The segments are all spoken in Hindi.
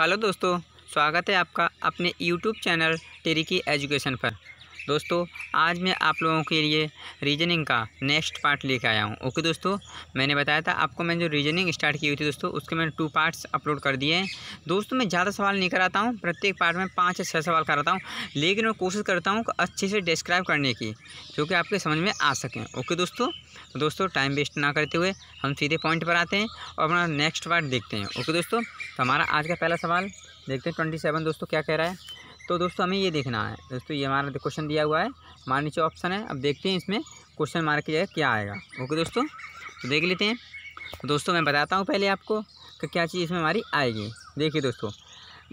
हेलो दोस्तों स्वागत है आपका अपने यूट्यूब चैनल टेरिकी एजुकेशन पर दोस्तों आज मैं आप लोगों के लिए रीजनिंग का नेक्स्ट पार्ट लेके आया हूँ ओके दोस्तों मैंने बताया था आपको मैंने जो रीजनिंग स्टार्ट की हुई थी दोस्तों उसके मैंने टू पार्ट्स अपलोड कर दिए हैं दोस्तों मैं ज़्यादा सवाल नहीं कराता हूँ प्रत्येक पार्ट में पाँच या छः सवाल कराता हूँ लेकिन मैं कोशिश करता हूँ अच्छे से डिस्क्राइब करने की जो कि आपके समझ में आ सकें ओके दोस्तों तो दोस्तों टाइम वेस्ट ना करते हुए हम सीधे पॉइंट पर आते हैं और अपना नेक्स्ट पार्ट देखते हैं ओके दोस्तों तो हमारा आज का पहला सवाल देखते हैं ट्वेंटी सेवन दोस्तों क्या कह रहा है तो दोस्तों हमें ये देखना है दोस्तों ये हमारा क्वेश्चन तो दिया हुआ है हमारे नीचे ऑप्शन है अब देखते हैं इसमें क्वेश्चन मार्क की जगह क्या आएगा ओके दोस्तों तो देख लेते हैं तो दोस्तों मैं बताता हूँ पहले आपको कि क्या चीज़ इसमें हमारी आएगी देखिए दोस्तों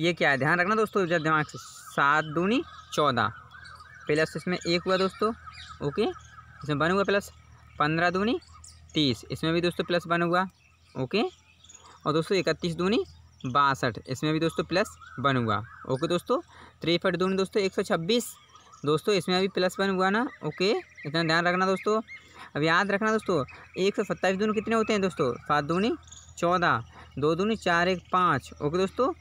ये क्या है ध्यान रखना दोस्तों जब दिमाग से सात दूनी चौदह प्लस इसमें एक हुआ दोस्तों ओके इसमें बन हुआ प्लस पंद्रह दूनी तीस इसमें भी दोस्तों प्लस बन हुआ ओके और दोस्तों इकतीस दूनी बासठ इसमें भी दोस्तों प्लस बन हुआ ओके दोस्तों तिरसठ दूनी दोस्तों एक सौ छब्बीस दोस्तों इसमें अभी प्लस बन हुआ ना ओके इतना ध्यान रखना दोस्तों अब याद रखना दोस्तों एक सौ सत्ताईस दून कितने होते हैं दोस्तों सात दूनी चौदह दो दूनी चार एक पाँच ओके दोस्तों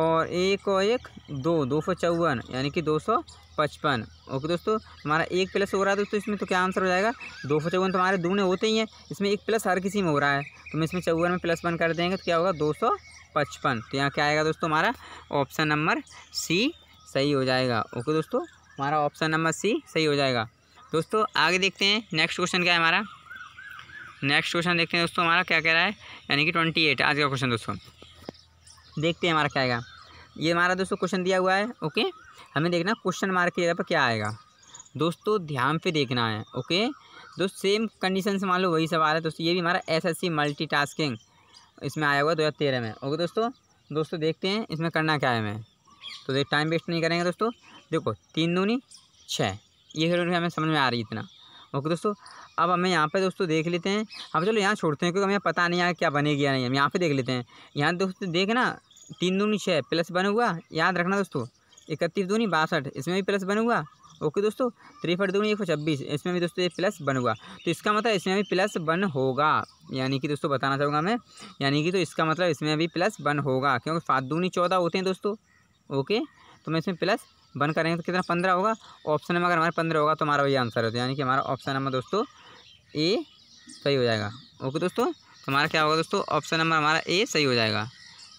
और एक और एक दो दो सौ चौवन यानी कि दो सौ पचपन ओके दोस्तों हमारा एक प्लस हो रहा है दोस्तों इसमें तो क्या आंसर हो जाएगा दो सौ चौवन तुम्हारे तो दूने होते ही हैं इसमें एक प्लस हर किसी में हो रहा है तो हम इसमें चौवन में प्लस वन कर देंगे तो क्या होगा दो सौ पचपन तो यहाँ क्या आएगा दोस्तों हमारा ऑप्शन नंबर सी सही हो जाएगा ओके दोस्तों हमारा ऑप्शन नंबर सी सही हो जाएगा दोस्तों आगे देखते हैं नेक्स्ट क्वेश्चन क्या है हमारा नेक्स्ट क्वेश्चन देखते हैं दोस्तों हमारा क्या कह रहा है यानी कि ट्वेंटी एट आज का क्वेश्चन दोस्तों देखते हैं हमारा क्या आएगा ये हमारा दोस्तों क्वेश्चन दिया हुआ है ओके हमें देखना क्वेश्चन मार्क की जगह पर क्या आएगा दोस्तों ध्यान पे देखना है ओके दोस्त सेम कंडीशन से मान लो वही सवाल है दोस्तों ये भी हमारा S S C multitasking इसमें आया हुआ दो हज़ार तेरह में ओके दोस्तों दोस्तों देखते हैं इसमें करना क्या है हमें तो देख टाइम वेस्ट नहीं करेंगे दोस्तों देखो तीन दूनी छः ये हेरोइन हमें समझ में आ रही इतना ओके दोस्तों अब हमें यहाँ पे दोस्तों देख लेते हैं अब चलो यहाँ छोड़ते हैं क्योंकि हमें पता नहीं आया क्या बनेगी या नहीं हम यहाँ पे देख लेते हैं यहाँ दोस्तों देखना तीन दूनी छः प्लस बन हुआ याद रखना दोस्तों इकतीस दूनी बासठ इसमें भी प्लस बन हुआ ओके दोस्तों थ्री फट दूनी एक सौ छब्बीस इसमें भी दोस्तों ये प्लस वन हुआ तो इसका मतलब इसमें भी प्लस वन होगा यानी कि दोस्तों बताना चाहूँगा मैं यानी कि तो इसका मतलब इसमें भी प्लस वन होगा क्योंकि सात दूनी चौदह होते हैं दोस्तों ओके तो मैं इसमें प्लस वन करेंगे तो कितना पंद्रह होगा ऑप्शन नंबर अगर हमारा पंद्रह होगा तो हमारा वही आंसर होता है तो यानी कि हमारा ऑप्शन नंबर दोस्तों ए सही हो जाएगा ओके दोस्तों तो हमारा क्या होगा दोस्तों ऑप्शन नंबर हमारा ए सही हो जाएगा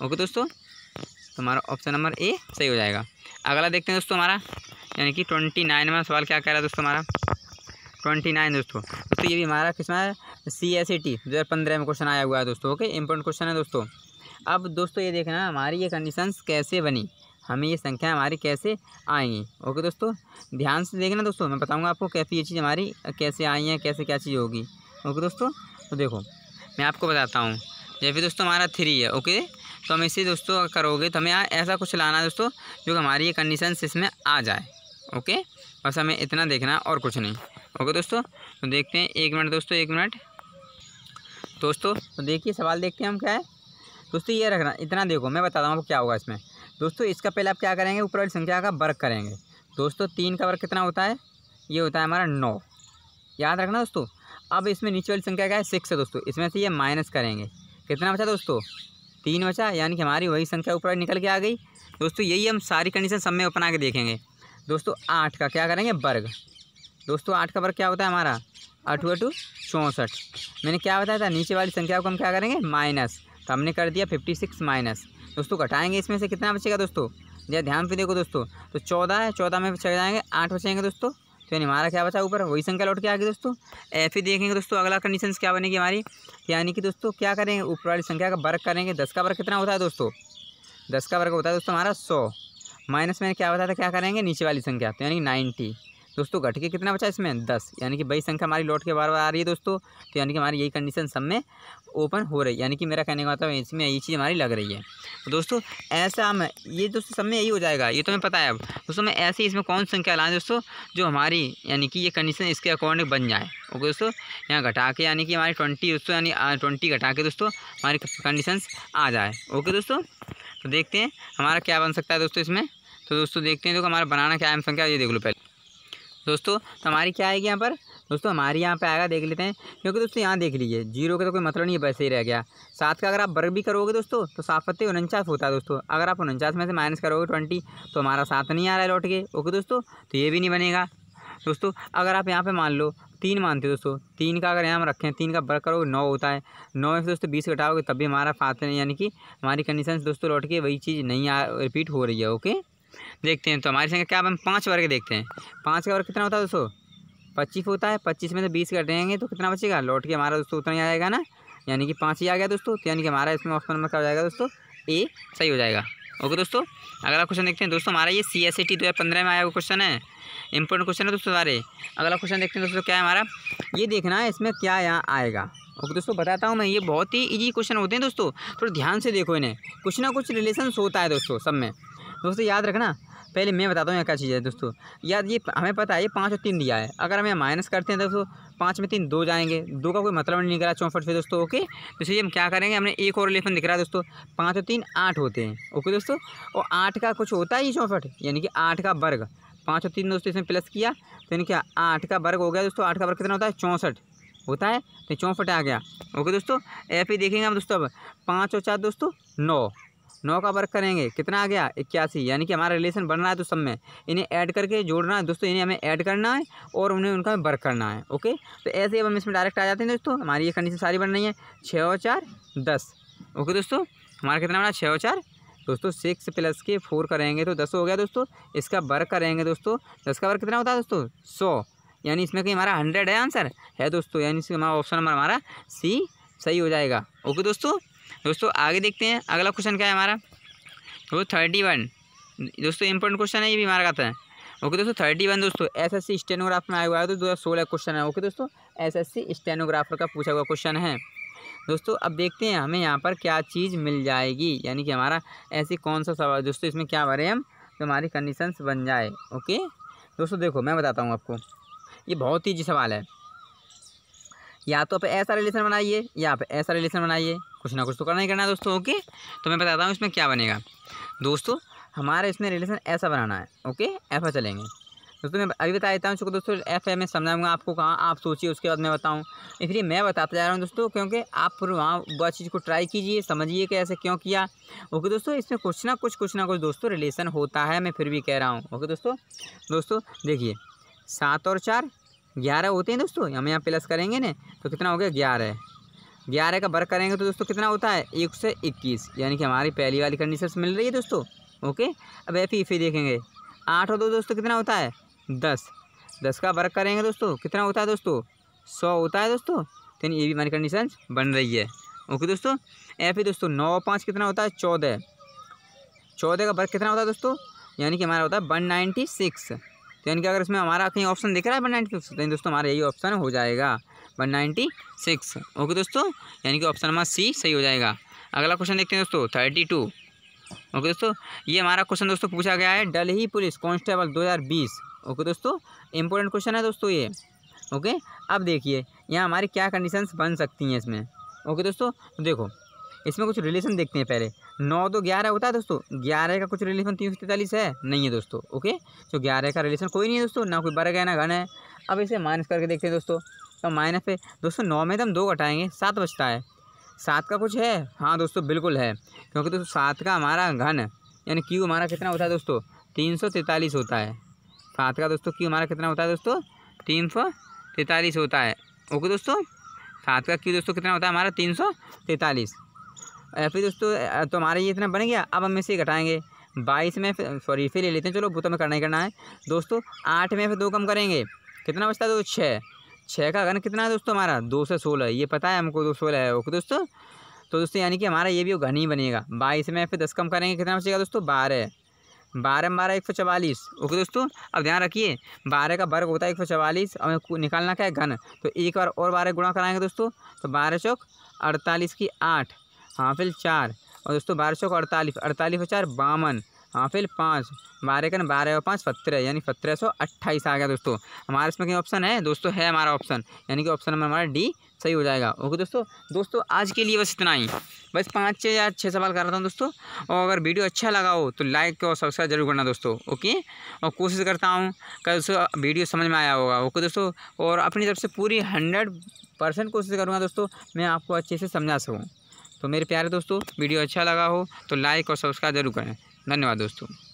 ओके दोस्तों तो हमारा ऑप्शन नंबर ए सही हो जाएगा अगला देखते हैं दोस्तों हमारा यानी कि ट्वेंटी नाइन में सवाल क्या कह रहा है दोस्तों हमारा ट्वेंटी नाइन दोस्तों दोस्तों ये भी हमारा किसमें C S E T e दो हज़ार पंद्रह में क्वेश्चन आया हुआ है दोस्तों ओके इंपॉर्टेंट क्वेश्चन है दोस्तों अब दोस्तों ये देखना हमारी ये कंडीशंस कैसे बनी हमें ये संख्या हमारी कैसे आएंगी ओके दोस्तों ध्यान से देखना दोस्तों मैं बताऊँगा आपको कैसी ये चीज़ हमारी कैसे आई है कैसे क्या चीज़ होगी ओके दोस्तों तो देखो मैं आपको बताता हूँ जैसे दोस्तों हमारा थ्री है ओके तो हम इसे दोस्तों करोगे तो हमें ऐसा कुछ लाना है दोस्तों जो हमारी ये कंडीशन इसमें आ जाए ओके बस हमें इतना देखना है और कुछ नहीं ओके दोस्तों तो देखते हैं एक मिनट दोस्तों एक मिनट दोस्तों तो देखिए सवाल देखते हैं हम क्या है दोस्तों ये रखना इतना देखो मैं बताता हूँ आपको क्या होगा इसमें दोस्तों इसका पहले आप क्या करेंगे ऊपर वाली संख्या का वर्क करेंगे दोस्तों तीन का वर्क कितना होता है ये होता है हमारा नौ याद रखना दोस्तों अब इसमें नीचे वाली संख्या क्या है सिक्स है दोस्तों इसमें से ये माइनस करेंगे कितना बचा दोस्तों तीन बचा यानी कि हमारी वही संख्या ऊपर निकल के आ गई दोस्तों यही हम सारी कंडीशन सब में अपना के देखेंगे दोस्तों आठ का क्या करेंगे वर्ग दोस्तों आठ का वर्ग क्या होता है हमारा अठवा टू चौंसठ मैंने क्या बताया था नीचे वाली संख्या को हम क्या करेंगे माइनस तो हमने कर दिया फिफ्टी सिक्स माइनस दोस्तों घटाएंगे इसमें से कितना बचेगा दोस्तों जरा ध्यान से देखो दोस्तों तो चौदह है चौदह में चले जाएंगे आठ बचेंगे दोस्तों तो यानी हमारा क्या बचा ऊपर वही संख्या लौट के आ गई दोस्तों ऐसे देखेंगे दोस्तों अगला कंडीशन क्या बनेगी हमारी यानी कि दोस्तों क्या करेंगे ऊपर वाली संख्या का वर्ग करेंगे दस का वर्ग कितना होता है दोस्तों दस का वर्ग होता है दोस्तों हमारा सौ माइनस मैंने क्या बताया था क्या करेंगे नीचे वाली संख्या तो यानी नाइन्टी दोस्तों घट के कितना बचा इसमें दस यानी कि बई संख्या हमारी लौट के बार बार आ रही है दोस्तों तो यानी कि हमारी यही कंडीशन सब में ओपन हो रही है यानी कि मेरा कहने का मतलब इसमें यही चीज़ हमारी लग रही है तो दोस्तों ऐसा हम ये दोस्तों सब में यही हो जाएगा ये तो मैं पता है अब दोस्तों मैं ऐसे इसमें कौन संख्या लाएँ दोस्तों जो हमारी यानी कि ये कंडीशन इसके अकॉर्डिंग बन जाए ओके दोस्तों यहाँ घटा के यानी कि हमारी ट्वेंटी दोस्तों यानी ट्वेंटी घटा के दोस्तों हमारी कंडीशन आ जाए ओके दोस्तों तो देखते हैं हमारा क्या बन सकता है दोस्तों इसमें तो दोस्तों देखते हैं देखो हमारा बनाना क्या है संख्या ये देख लो पहले दोस्तों तो हमारी क्या आएगी यहाँ पर दोस्तों हमारे यहाँ पे आएगा देख लेते हैं क्योंकि दोस्तों यहाँ देख लीजिए जीरो का तो कोई मतलब नहीं है वैसे ही रह गया सात का अगर आप वर्ग भी करोगे दोस्तों तो सात पत्ते उनचास होता है दोस्तों अगर आप उनचास में से माइनस करोगे ट्वेंटी तो हमारा सात नहीं आ रहा है लौट के ओके दोस्तों तो ये भी नहीं बनेगा दोस्तों अगर आप यहाँ पर मान लो तीन मानते हो दोस्तों तीन का अगर यहाँ रखें तीन का वर्ग करोगे नौ होता है नौ में से दोस्तों बीस घटाओगे तब भी हमारा फात यानी कि हमारी कंडीशन दोस्तों लौट के वही चीज़ नहीं आ रिपीट हो रही है ओके देखते हैं तो हमारी संख्या क्या हम पाँच वर्ग देखते हैं पाँच का वर्ग कितना होता है दोस्तों पच्चीस होता है पच्चीस में से बीस कर देंगे तो कितना बचेगा लौट के हमारा दोस्तों उतना ही आ जाएगा ना यानी कि पाँच ही आ गया दोस्तों तो यानी कि हमारा इसमें ऑप्शन नंबर क्या हो जाएगा दोस्तों ए सही हो जाएगा ओके दोस्तों अगला क्वेश्चन देखते हैं दोस्तों हमारा ये सी एस टी दो हज़ार पंद्रह में आया हुआ क्वेश्चन है इंपॉर्टेंट क्वेश्चन है दोस्तों हमारे अगला क्वेश्चन देखते हैं दोस्तों क्या है हमारा ये देखना है इसमें क्या यहाँ आएगा ओके दोस्तों बताता हूँ मैं ये बहुत ही ईजी क्वेश्चन होते हैं दोस्तों थोड़ा ध्यान से देखो इन्हें कुछ ना कुछ रिलेशन होता है दोस्तों सब में दोस्तों याद रखना पहले मैं बताता हूँ यहाँ क्या चीज़ है दोस्तों याद ये हमें पता है ये पाँच और तीन दिया है अगर हमें माइनस करते हैं दोस्तों पाँच में तीन दो जाएंगे दो का कोई मतलब नहीं निकला चौंसठ से दोस्तों ओके तो इसलिए हम क्या करेंगे हमने एक और लेफन दिख रहा है दोस्तों पाँच और तीन आठ होते हैं ओके दोस्तों और आठ का कुछ होता है ही चौंसठ यानी कि आठ का वर्ग पाँच और तीन दोस्तों इसमें प्लस किया तो यानी क्या आठ का वर्ग हो गया दोस्तों आठ का वर्ग कितना होता है चौंसठ होता है तो चौंसठ आ गया ओके दोस्तों ऐप ही देखेंगे हम दोस्तों अब पाँच और चार दोस्तों नौ नौ का वर्क करेंगे कितना आ गया इक्यासी यानी कि हमारा रिलेशन बन रहा है तो सब में इन्हें ऐड करके जोड़ना है दोस्तों इन्हें हमें ऐड करना है और उन्हें उनका वर्क करना है ओके तो ऐसे अब हम इसमें डायरेक्ट आ जाते हैं दोस्तों हमारी ये कंडीशन सारी बन रही है छः और चार दस ओके दोस्तों हमारा कितना बना छः और चार दोस्तों सिक्स प्लस के फोर करेंगे तो दस हो गया दोस्तों इसका वर्क करेंगे दोस्तों दस का वर्क कितना होता है दोस्तों सौ यानी इसमें कहीं हमारा हंड्रेड है आंसर है दोस्तों यानी हमारा ऑप्शन नंबर हमारा सी सही हो जाएगा ओके दोस्तों दोस्तों आगे देखते हैं अगला क्वेश्चन क्या है हमारा वो थर्टी वन दोस्तों इंपॉर्टेंट क्वेश्चन है ये भी हमारा कहता है ओके दोस्तों थर्टी वन दोस्तों एस एस सी स्टेनोग्राफ में आया हुआ है तो दो हज़ार सोलह क्वेश्चन है ओके दोस्तों एस एस सी स्टेनोग्राफर का पूछा हुआ क्वेश्चन है दोस्तों अब देखते हैं हमें यहाँ पर क्या चीज़ मिल जाएगी यानी कि हमारा ऐसी कौन सा सवाल दोस्तों इसमें क्या भरे हम तो हमारी कंडीशंस बन जाए ओके दोस्तों देखो मैं बताता हूँ आपको ये बहुत ही सवाल है या तो आप ऐसा रिलेशन बनाइए या आप ऐसा रिलेशन बनाइए कुछ ना कुछ तो करना ही करना है दोस्तों ओके तो मैं बताता हूँ इसमें क्या बनेगा दोस्तों हमारा इसमें रिलेशन ऐसा बनाना है ओके ऐसा चलेंगे दोस्तों मैं अभी बता देता हूँ चूँकि दोस्तों एफ मैं समझाऊंगा आपको कहाँ आप सोचिए उसके बाद मैं बताऊँ इसलिए मैं बताता जा रहा हूँ दोस्तों क्योंकि आप वहाँ वह चीज़ को ट्राई कीजिए समझिए कि ऐसे क्यों किया ओके दोस्तों इसमें कुछ ना कुछ कुछ ना कुछ दोस्तों रिलेशन होता है मैं फिर भी कह रहा हूँ ओके दोस्तों दोस्तों देखिए सात और चार ग्यारह होते हैं दोस्तों हम यहाँ प्लस करेंगे ना तो कितना हो गया ग्यारह ग्यारह का वर्क करेंगे तो दोस्तों कितना होता है एक से इक्कीस यानी कि हमारी पहली वाली कंडीशन मिल रही है दोस्तों ओके अब एफ e ई देखेंगे आठ और दो दोस्तों कितना होता है दस दस का वर्क करेंगे दोस्तों कितना होता है दोस्तों सौ होता है दोस्तों तो ये भी हमारी कंडीशन बन रही है ओके दोस्तों एफ ई e दोस्तों नौ पाँच कितना होता है चौदह चौदह का वर्क कितना होता है दोस्तों यानी कि हमारा होता है वन नाइन्टी सिक्स तो यानी कि अगर इसमें हमारा कहीं ऑप्शन दिख रहा है वन नाइन्टी सिक्स तो दोस्तों हमारा यही ऑप्शन हो जाएगा वन नाइन्टी सिक्स ओके दोस्तों यानी कि ऑप्शन हमारा सी सही हो जाएगा अगला क्वेश्चन देखते हैं दोस्तों थर्टी टू ओके दोस्तों ये हमारा क्वेश्चन दोस्तों पूछा गया है डलही पुलिस हज़ार बीस ओके दोस्तों इंपॉर्टेंट क्वेश्चन है दोस्तों ये ओके अब देखिए यहाँ हमारी क्या कंडीशन बन सकती हैं इसमें ओके दोस्तों देखो इसमें कुछ रिलेशन देखते हैं पहले नौ दो तो ग्यारह होता है दोस्तों ग्यारह का कुछ रिलेशन तीन सौ तैंतालीस है नहीं है दोस्तों ओके तो ग्यारह का रिलेशन कोई नहीं है दोस्तों ना कोई बर्ग है ना घन है अब इसे माइनस करके देखते हैं दोस्तों तो माइनस पे दोस्तों नौ में तो हम दो घटाएँगे सात बचता है सात का कुछ है हाँ दोस्तों बिल्कुल है क्योंकि दोस्तों सात का हमारा घन यानी क्यू हमारा कितना होता है दोस्तों तीन सौ तैंतालीस होता है सात का दोस्तों क्यू हमारा कितना होता है दोस्तों तीन सौ तैतालीस होता है ओके दोस्तों सात का क्यू दोस्तों कितना होता है हमारा तीन सौ तैंतालीस फिर दोस्तों तो हमारा ये इतना बन गया अब हम इसे घटाएँगे बाईस में सॉरी फिर ले लेते हैं चलो वो तो हमें करना ही करना है दोस्तों आठ में फिर दो कम करेंगे कितना बचता है दोस्तों छः छः का घन कितना है दोस्तों हमारा दो सौ सोलह ये पता है हमको दो सोलह है ओके दोस्तों तो दोस्तों यानी कि हमारा ये भी घन ही बनेगा बाईस में फिर दस कम करेंगे कितना बचेगा दोस्तों बारह बारह बारह एक सौ चवालीस ओके दोस्तों अब ध्यान रखिए बारह का वर्ग होता है एक सौ चवालीस और निकालना क्या है घन तो एक बार और बारह गुणा कराएंगे दोस्तों तो बारह चौक अड़तालीस की आठ हाफिल चार और दोस्तों बारह सौ अड़तालीस अड़तालीस चार बावन हाफिल पाँच बारह कन बारह और पाँच सत्रह यानी सत्रह सौ अट्ठाईस आ गया दोस्तों हमारे इसमें कहीं ऑप्शन है दोस्तों है हमारा ऑप्शन यानी कि ऑप्शन नंबर हमारा डी सही हो जाएगा ओके दोस्तों दोस्तों आज के लिए बस इतना ही बस पाँच छः या छः सवाल कर रहा था दोस्तों और अगर वीडियो अच्छा लगा हो तो लाइक और सब्सक्राइब जरूर करना दोस्तों ओके और कोशिश करता हूँ कल दोस्तों वीडियो समझ में आया होगा ओके दोस्तों और अपनी तरफ से पूरी हंड्रेड परसेंट कोशिश करूँगा दोस्तों मैं आपको अच्छे से समझा सकूँ तो मेरे प्यारे दोस्तों वीडियो अच्छा लगा हो तो लाइक और सब्सक्राइब जरूर करें धन्यवाद दोस्तों